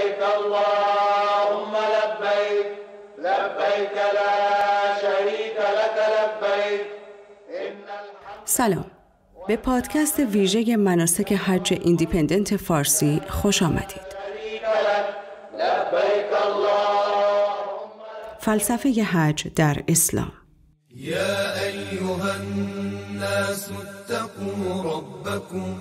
لبيك اللهم لبيك لبيك لا شريك لك لبيك سلام به پادکست ویژه مناسک حج ایندیپندنت فارسی خوش آمدید. فلسفه حج در اسلام یا ایها الناس اتقوا ربکم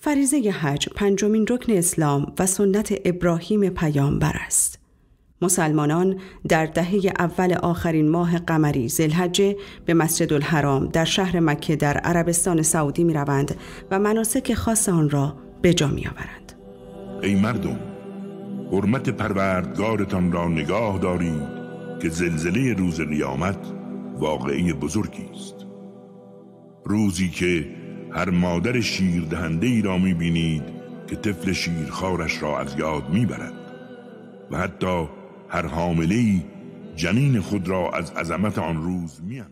فریزه حج پنجمین رکن اسلام و سنت ابراهیم پیامبر است. مسلمانان در دهه اول آخرین ماه قمری زلحجه به مسجد الحرام در شهر مکه در عربستان سعودی می روند و مناسک خاص آن را به جا می ای مردم، حرمت پروردگارتان را نگاه دارید که زلزله روز قیامت واقعی بزرگی است روزی که هر مادر شیر دهنده ای را می بینید که طفل شیرخوارش را از یاد می برد و حتی هر حامله جنین خود را از عظمت آن روز می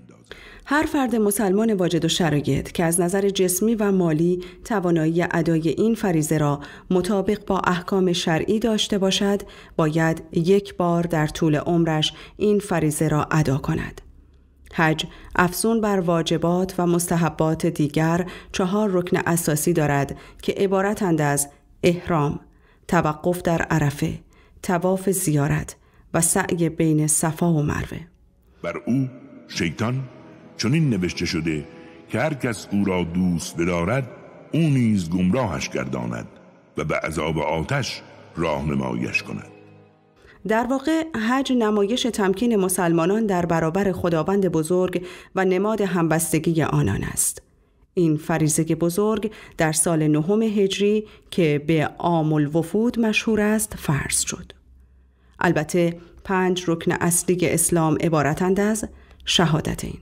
هر فرد مسلمان واجد و شرایط که از نظر جسمی و مالی توانایی ادای این فریزه را مطابق با احکام شرعی داشته باشد باید یک بار در طول عمرش این فریزه را ادا کند حج افزون بر واجبات و مستحبات دیگر چهار رکن اساسی دارد که عبارتند از احرام، توقف در عرفه، تواف زیارت و سعی بین صفا و مروه. بر او شیطان چنین نوشته شده که هر کس او را دوست بدارد او نیز گمراهش گرداند و به عذاب آتش راهنماییش کند. در واقع حج نمایش تمکین مسلمانان در برابر خداوند بزرگ و نماد همبستگی آنان است. این فریزه بزرگ در سال نهم هجری که به عام الوفود مشهور است فرض شد. البته پنج رکن اصلی اسلام عبارتند از شهادت این.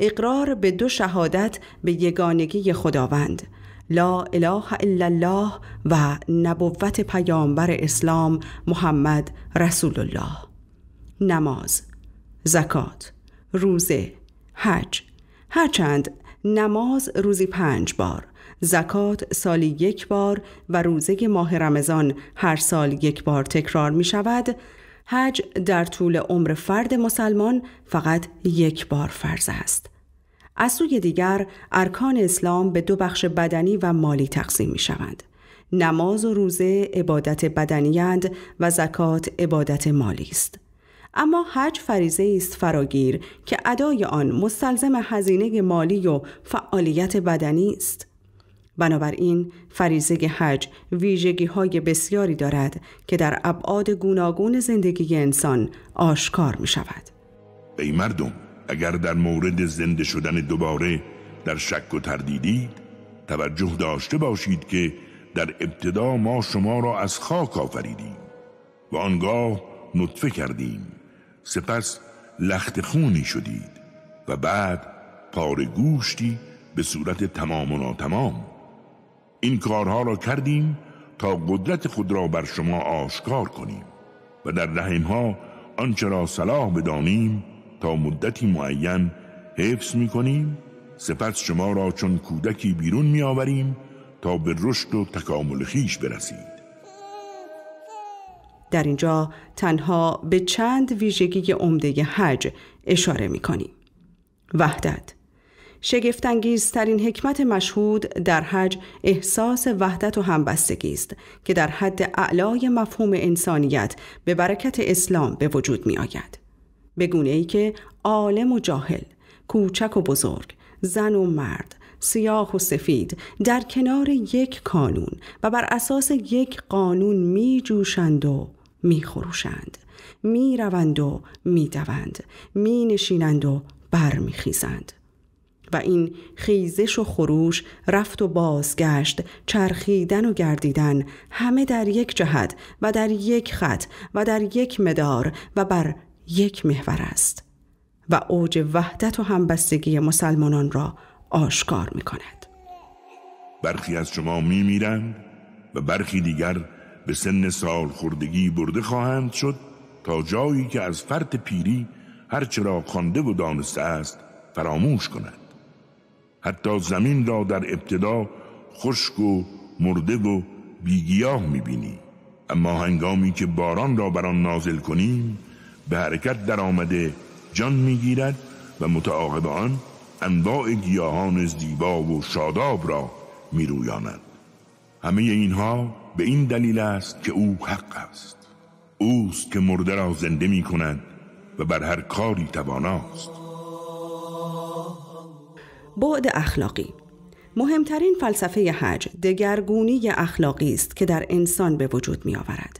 اقرار به دو شهادت به یگانگی خداوند لا اله الا الله و نبوت پیامبر اسلام محمد رسول الله نماز زکات روزه حج هرچند نماز روزی پنج بار زکات سالی یک بار و روزه ماه رمضان هر سال یک بار تکرار می شود حج در طول عمر فرد مسلمان فقط یک بار فرض است از سوی دیگر ارکان اسلام به دو بخش بدنی و مالی تقسیم می شوند. نماز و روزه عبادت بدنیند و زکات عبادت مالی است. اما حج فریزه است فراگیر که ادای آن مستلزم هزینه مالی و فعالیت بدنی است. بنابراین فریزه حج ویژگی های بسیاری دارد که در ابعاد گوناگون زندگی انسان آشکار می شود. ای مردم اگر در مورد زنده شدن دوباره در شک و تردیدید توجه داشته باشید که در ابتدا ما شما را از خاک آفریدیم و آنگاه نطفه کردیم سپس لخت خونی شدید و بعد پار گوشتی به صورت تمام و ناتمام این کارها را کردیم تا قدرت خود را بر شما آشکار کنیم و در رحمها آنچه را صلاح بدانیم تا مدتی معین حفظ می کنیم سپس شما را چون کودکی بیرون می آوریم تا به رشد و تکامل خیش برسید در اینجا تنها به چند ویژگی عمده حج اشاره می کنیم. وحدت شگفتانگیزترین حکمت مشهود در حج احساس وحدت و همبستگی است که در حد اعلای مفهوم انسانیت به برکت اسلام به وجود می آید. به گونه ای که عالم و جاهل، کوچک و بزرگ، زن و مرد، سیاه و سفید در کنار یک کانون و بر اساس یک قانون می جوشند و می خروشند. می روند و می دوند. می نشینند و بر می خیزند. و این خیزش و خروش رفت و بازگشت چرخیدن و گردیدن همه در یک جهت و در یک خط و در یک مدار و بر یک محور است و اوج وحدت و همبستگی مسلمانان را آشکار می برخی از شما می و برخی دیگر به سن سال خوردگی برده خواهند شد تا جایی که از فرط پیری هرچه را خوانده و دانسته است فراموش کند حتی زمین را در ابتدا خشک و مرده و بیگیاه میبینی اما هنگامی که باران را بر آن نازل کنیم به حرکت در آمده جان میگیرد و متعاقب آن انواع گیاهان زیبا و شاداب را میرویاند همه اینها به این دلیل است که او حق است اوست که مرده را زنده می کند و بر هر کاری تواناست بعد اخلاقی مهمترین فلسفه حج دگرگونی اخلاقی است که در انسان به وجود می آورد.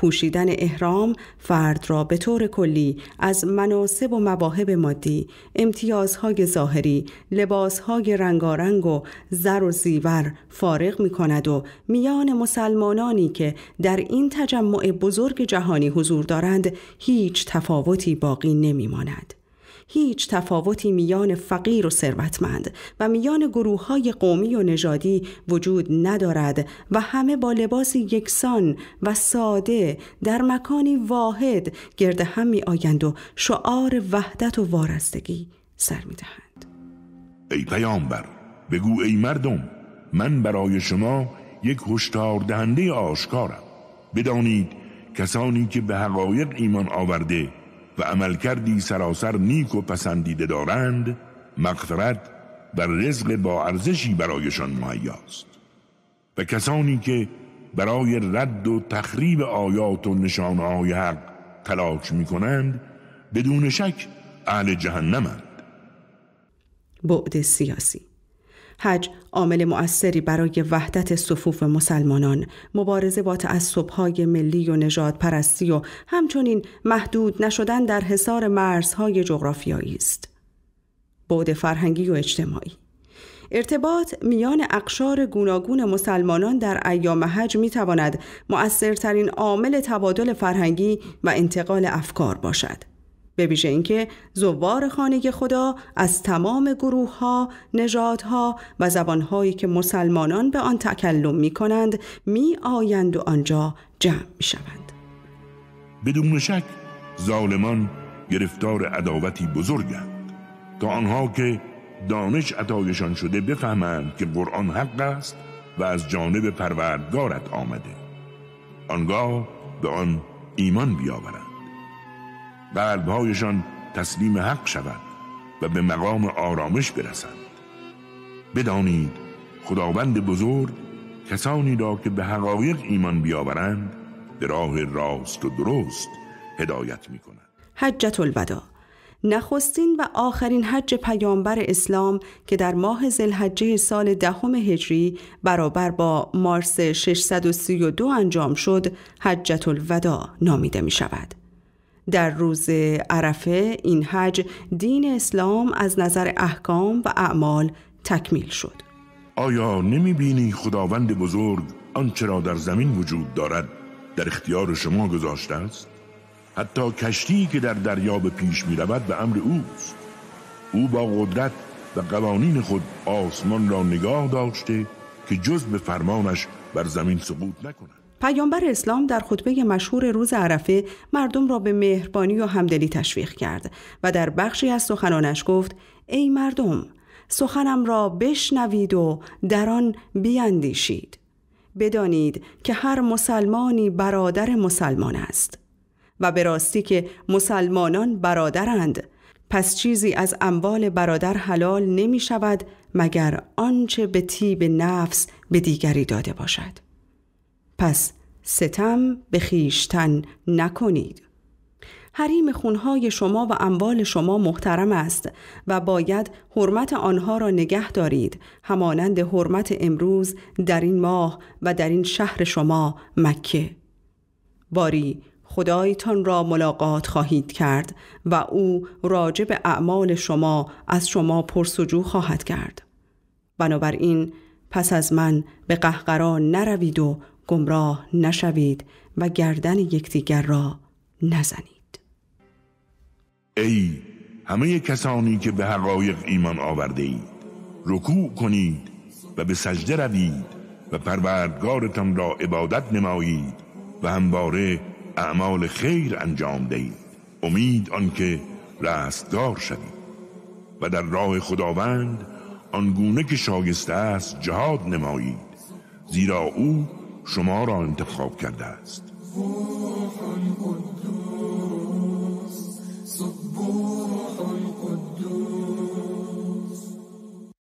پوشیدن احرام فرد را به طور کلی از مناسب و مواهب مادی، امتیازهای ظاهری، لباسهای رنگارنگ و زر و زیور فارغ می کند و میان مسلمانانی که در این تجمع بزرگ جهانی حضور دارند هیچ تفاوتی باقی نمی ماند. هیچ تفاوتی میان فقیر و ثروتمند و میان گروه های قومی و نژادی وجود ندارد و همه با لباس یکسان و ساده در مکانی واحد گرد هم می آیند و شعار وحدت و وارستگی سر می دهند. ای پیامبر بگو ای مردم من برای شما یک هشدار دهنده آشکارم بدانید کسانی که به حقایق ایمان آورده و عملکردی سراسر نیک و پسندیده دارند مغفرت و رزق با ارزشی برایشان مهیاست و کسانی که برای رد و تخریب آیات و نشانهای حق تلاش می کنند بدون شک اهل جهنمند بعد سیاسی حج عامل مؤثری برای وحدت صفوف مسلمانان مبارزه با تعصبهای ملی و نجات پرستی و همچنین محدود نشدن در حصار مرزهای جغرافیایی است بعد فرهنگی و اجتماعی ارتباط میان اقشار گوناگون مسلمانان در ایام حج می تواند مؤثرترین عامل تبادل فرهنگی و انتقال افکار باشد. به ویژه اینکه زوار خانه خدا از تمام گروه ها، نژادها و هایی که مسلمانان به آن تکلم می کنند می آیند و آنجا جمع می شوند. بدون شک ظالمان گرفتار عداوتی بزرگند تا آنها که دانش عطایشان شده بفهمند که قرآن حق است و از جانب پروردگارت آمده آنگاه به آن ایمان بیاورند قلبهایشان تسلیم حق شود و به مقام آرامش برسند بدانید خداوند بزرگ کسانی را که به حقایق ایمان بیاورند به راه راست و درست هدایت می کند حجت الودا نخستین و آخرین حج پیامبر اسلام که در ماه زلحجه سال دهم هجری برابر با مارس 632 انجام شد حجت الودا نامیده می شود. در روز عرفه این حج دین اسلام از نظر احکام و اعمال تکمیل شد آیا نمی بینی خداوند بزرگ آنچه را در زمین وجود دارد در اختیار شما گذاشته است؟ حتی کشتی که در دریا به پیش می رود به امر اوست او با قدرت و قوانین خود آسمان را نگاه داشته که جز به فرمانش بر زمین سقوط نکند پیامبر اسلام در خطبه مشهور روز عرفه مردم را به مهربانی و همدلی تشویق کرد و در بخشی از سخنانش گفت ای مردم سخنم را بشنوید و در آن بیاندیشید بدانید که هر مسلمانی برادر مسلمان است و به راستی که مسلمانان برادرند پس چیزی از اموال برادر حلال نمی شود مگر آنچه به تیب نفس به دیگری داده باشد پس ستم به خیشتن نکنید حریم خونهای شما و اموال شما محترم است و باید حرمت آنها را نگه دارید همانند حرمت امروز در این ماه و در این شهر شما مکه باری خدایتان را ملاقات خواهید کرد و او راجب اعمال شما از شما پرسجو خواهد کرد بنابراین پس از من به قهقرا نروید و گمراه نشوید و گردن یکدیگر را نزنید ای همه کسانی که به حقایق ایمان آورده اید رکوع کنید و به سجده روید و پروردگارتان را عبادت نمایید و همواره اعمال خیر انجام دهید امید آنکه رستگار شوید و در راه خداوند آنگونه که شایسته است جهاد نمایید زیرا او شما را انتخاب کرده است